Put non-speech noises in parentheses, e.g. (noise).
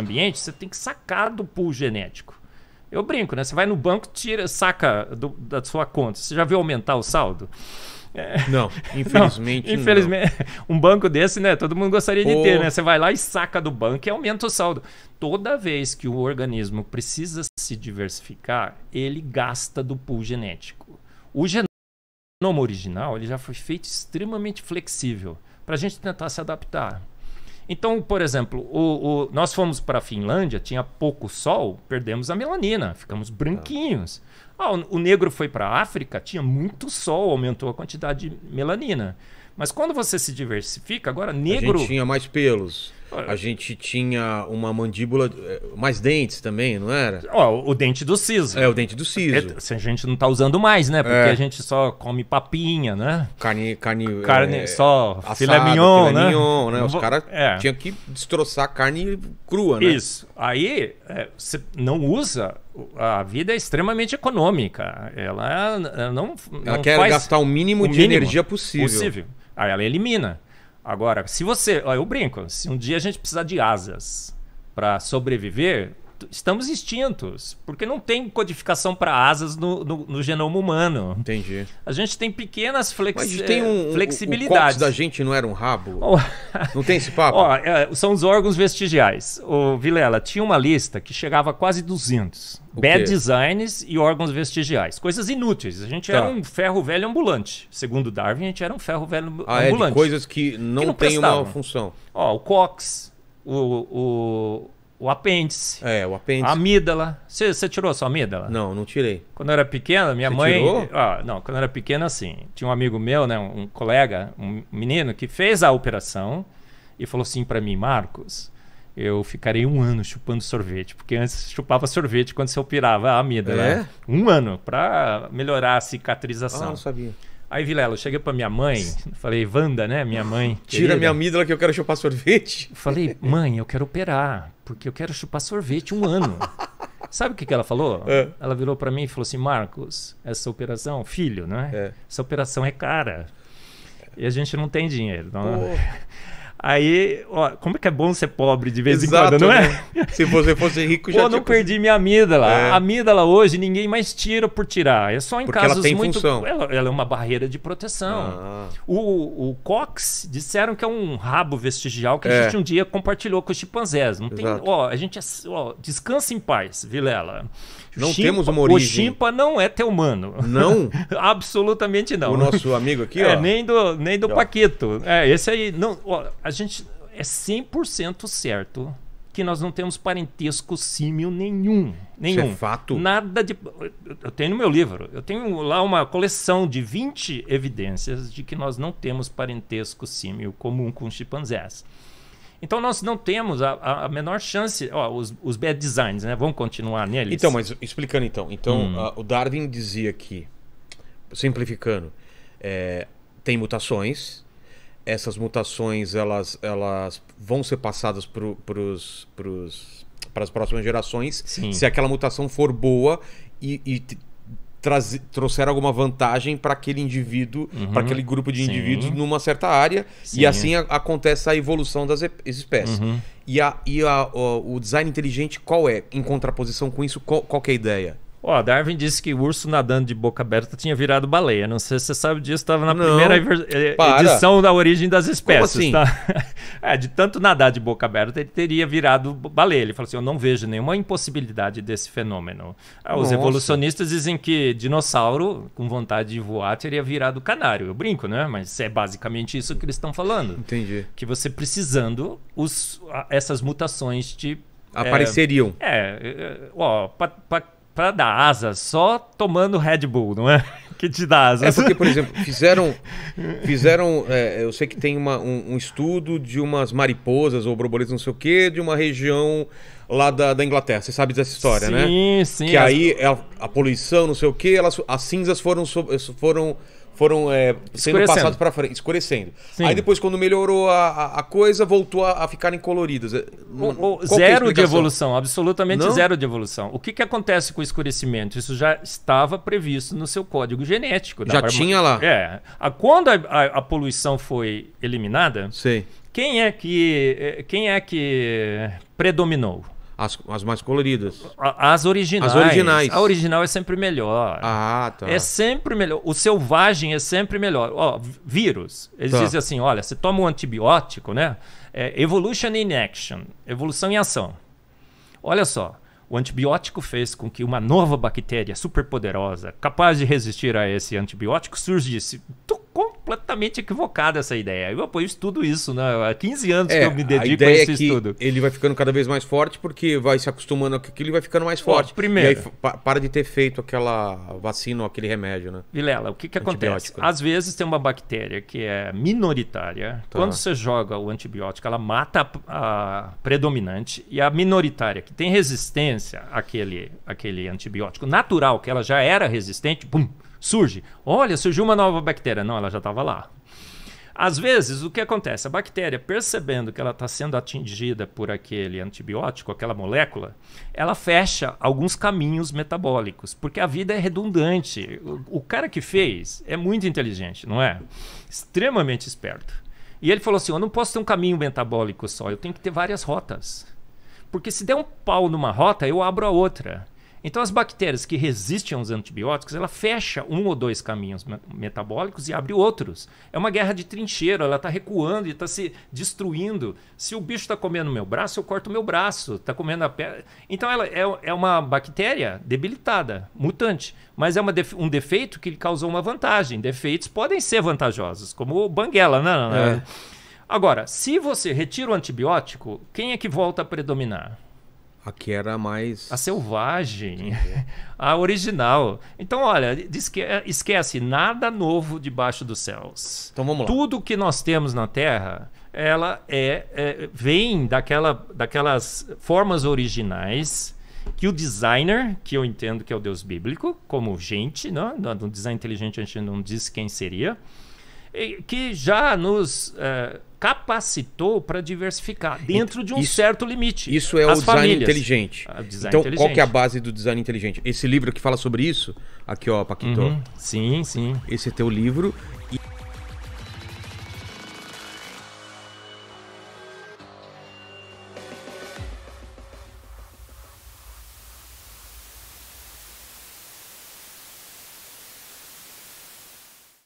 ambiente, você tem que sacar do pool genético. Eu brinco, né? Você vai no banco, tira, saca do, da sua conta. Você já viu aumentar o saldo? É. Não, (laughs) infelizmente. Não, infelizmente, não. (laughs) um banco desse, né? Todo mundo gostaria de ter, né? Você vai lá e saca do banco e aumenta o saldo. Toda vez que o organismo precisa se diversificar, ele gasta do pool genético. O genoma original ele já foi feito extremamente flexível para a gente tentar se adaptar. Então, por exemplo, o, o nós fomos para a Finlândia, tinha pouco sol, perdemos a melanina, ficamos branquinhos. Tá. Ah, o, o negro foi para a África, tinha muito sol, aumentou a quantidade de melanina. Mas quando você se diversifica, agora negro. A gente tinha mais pelos. A gente tinha uma mandíbula, é, mais dentes também, não era? Ó, o dente do siso. É, o dente do siso. É, se a gente não tá usando mais, né? Porque é. a gente só come papinha, né? Carne, carne, carne é, só assado, filé mignon, filé né? Mignon, né? né? Os caras é. tinham que destroçar carne crua, né? Isso. Aí, é, você não usa a vida é extremamente econômica. Ela não. Ela não quer gastar o mínimo o de mínimo energia possível. possível. Aí ela elimina. Agora, se você. Ó, eu brinco. Se um dia a gente precisar de asas para sobreviver, estamos extintos, porque não tem codificação para asas no, no, no, genoma humano. Entendi. A gente tem pequenas flex... Mas tem um, eh, flexibilidades. O, o da gente não era um rabo? Oh. (laughs) não tem esse papo? Oh, são os órgãos vestigiais. O Vilela tinha uma lista que chegava a quase 200. O bad quê? designs e órgãos vestigiais. Coisas inúteis. A gente tá. era um ferro velho ambulante. Segundo Darwin, a gente era um ferro velho ah, é, ambulante. É, coisas que não, que não tem prestavam. uma função. Ó, oh, o cox, o, o o apêndice. É, o apêndice. A amígdala. Você, você tirou a sua amídala? Não, não tirei. Quando eu era pequena, minha você mãe. Tirou? Ah, não, quando eu era pequena, assim. Tinha um amigo meu, né? Um colega, um menino, que fez a operação e falou assim para mim, Marcos. Eu ficarei um ano chupando sorvete, porque antes chupava sorvete quando você operava a amígdala. É? Um ano, para melhorar a cicatrização. Ah, não sabia. Aí, Vilela, eu cheguei pra minha mãe, falei, Wanda, né? Minha mãe. (laughs) Tira querida. minha amígdala que eu quero chupar sorvete. Falei, mãe, eu quero operar, porque eu quero chupar sorvete um ano. (laughs) Sabe o que, que ela falou? É. Ela virou para mim e falou assim: Marcos, essa operação, filho, né? É. Essa operação é cara. E a gente não tem dinheiro. Não... É? (laughs) Aí, ó, como é que é bom ser pobre de vez Exato, em quando, não é? Né? Se você fosse rico, já Pô, não perdi minha amígdala. É. A amígdala hoje ninguém mais tira por tirar. É só em Porque casos ela tem muito. Função. Ela, ela é uma barreira de proteção. Ah. O, o Cox disseram que é um rabo vestigial que a é. gente um dia compartilhou com os chimpanzés. Não tem. Exato. Ó, a gente. É ó, descansa em paz, Vilela. Não temos uma origem. O chimpa não é teumano. Não? (laughs) Absolutamente não. O nosso amigo aqui, é, ó. Nem do, nem do Paquito. É, esse aí. Não, ó, a gente é 100% certo que nós não temos parentesco símil nenhum. Nenhum. Isso é fato. Nada de. Eu tenho no meu livro, eu tenho lá uma coleção de 20 evidências de que nós não temos parentesco símil comum com chimpanzés. Então nós não temos a, a menor chance. Ó, os, os, bad designs, né? Vamos continuar neles. Então, mas explicando então. Então, hum. a, o Darwin dizia que, simplificando, é, tem mutações. Essas mutações elas, elas vão ser passadas para as próximas gerações. Sim. Se aquela mutação for boa e, e trazer, trouxeram alguma vantagem para aquele indivíduo, uhum, para aquele grupo de sim. indivíduos numa certa área, sim. e assim a, acontece a evolução das espécies. Uhum. E, a, e a, o, o, design inteligente qual é? Em contraposição com isso, qual, qual é a ideia? Ó, Darwin disse que o urso nadando de boca aberta tinha virado baleia. Não sei se você sabe disso, estava na não, primeira eh, para. edição da Origem das Espécies. Como assim? Tá? (laughs) é, de tanto nadar de boca aberta, ele teria virado baleia. Ele falou assim: Eu não vejo nenhuma impossibilidade desse fenômeno. Ah, os evolucionistas dizem que dinossauro, com vontade de voar, teria virado canário. Eu brinco, né? Mas é basicamente isso que eles estão falando. Entendi. Que você precisando, os, essas mutações te. Eh, Apareceriam. É, é ó, para para dar asas só tomando Red Bull, não é? (laughs) Que te dá asas. É porque, por exemplo, fizeram. fizeram é, eu sei que tem uma, um, um, estudo de umas mariposas ou borboletas, não sei o quê, de uma região lá da, da Inglaterra. Você sabe dessa história, sim, né? Sim, sim. Que as... aí é a, a, poluição, não sei o quê, elas, as cinzas foram. foram foram é, sendo passados para frente, escurecendo. Sim. Aí depois, quando melhorou a, a coisa, voltou a, a ficarem coloridas. É, é zero é de evolução, absolutamente Não? zero de evolução. O que, que acontece com o escurecimento? Isso já estava previsto no seu código genético. Já pra... tinha lá. É. A, quando a, poluição foi eliminada, quem é que é, quem é que predominou? As, as mais coloridas. As originais. As originais. A original é sempre melhor. Ah, tá. É sempre melhor. O selvagem é sempre melhor. Ó, vírus. Eles tá. dizem assim: olha, você toma um antibiótico, né? É evolution in action. Evolução em ação. Olha só. O antibiótico fez com que uma nova bactéria super poderosa capaz de resistir a esse antibiótico, surgisse. Tuc! completamente equivocada essa ideia. Eu apoio tudo isso, né? Há 15 anos é, que eu me dedico a, a esse é estudo. Ele vai ficando cada vez mais forte porque vai se acostumando com aquilo e vai ficando mais forte. Bom, primeiro. E aí pa para de ter feito aquela vacina ou aquele remédio, né? Vilela, o que, que acontece? Às vezes tem uma bactéria que é minoritária. Tá. Quando você joga o antibiótico, ela mata a, a predominante e a minoritária, que tem resistência àquele, àquele antibiótico natural, que ela já era resistente, pum Surge. Olha, surgiu uma nova bactéria. Não, ela já estava lá. Às vezes, o que acontece? A bactéria, percebendo que ela está sendo atingida por aquele antibiótico, aquela molécula, ela fecha alguns caminhos metabólicos, porque a vida é redundante. O, o cara que fez é muito inteligente, não é? Extremamente esperto. E ele falou assim: eu não posso ter um caminho metabólico só, eu tenho que ter várias rotas. Porque se der um pau numa rota, eu abro a outra. Então, as bactérias que resistem aos antibióticos, ela fecha um ou dois caminhos metabólicos e abre outros. É uma guerra de trincheiro. ela está recuando e está se destruindo. Se o bicho está comendo meu braço, eu corto meu braço. Está comendo a perna. Então, ela é, é, uma bactéria debilitada, mutante. Mas é def um defeito que lhe causou uma vantagem. Defeitos podem ser vantajosos, como o banguela. Não, né, não, né, não. Né? É. Agora, se você retira o antibiótico, quem é que volta a predominar? Aqui era mais. A selvagem, (laughs) a original. Então, olha, esquece nada novo debaixo dos céus. Então vamos lá. Tudo que nós temos na Terra, ela é, é vem daquela, daquelas formas originais que o designer, que eu entendo que é o Deus bíblico, como gente, né? no design inteligente a gente não diz quem seria, que já nos é, capacitou para diversificar dentro de um isso, certo limite. Isso é o design inteligente. Ah, design então, inteligente. qual que é a base do design inteligente? Esse livro que fala sobre isso, aqui ó, Paquito. Uhum. Sim, sim. Esse é teu livro